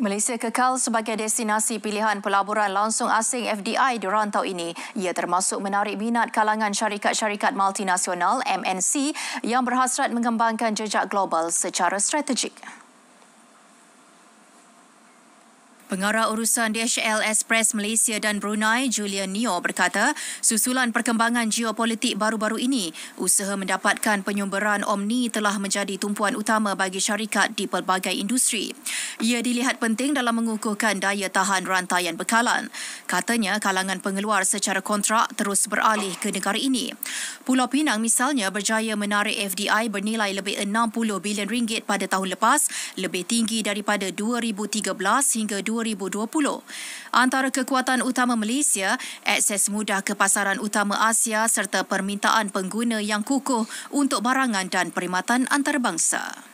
Malaysia kekal sebagai destinasi pilihan pelaburan langsung asing FDI di rantau ini. Ia termasuk menarik minat kalangan syarikat-syarikat multinasional MNC yang berhasrat mengembangkan jejak global secara strategik. Pengarah urusan DHL Express Malaysia dan Brunei, Julian Neo berkata, susulan perkembangan geopolitik baru-baru ini, usaha mendapatkan penyumberan Omni telah menjadi tumpuan utama bagi syarikat di pelbagai industri ia dilihat penting dalam mengukuhkan daya tahan rantaian bekalan. Katanya kalangan pengeluar secara kontrak terus beralih ke negara ini. Pulau Pinang misalnya berjaya menarik FDI bernilai lebih 60 bilion ringgit pada tahun lepas, lebih tinggi daripada 2013 hingga 2020. Antara kekuatan utama Malaysia, akses mudah ke pasaran utama Asia serta permintaan pengguna yang kukuh untuk barangan dan perkhidmatan antarabangsa.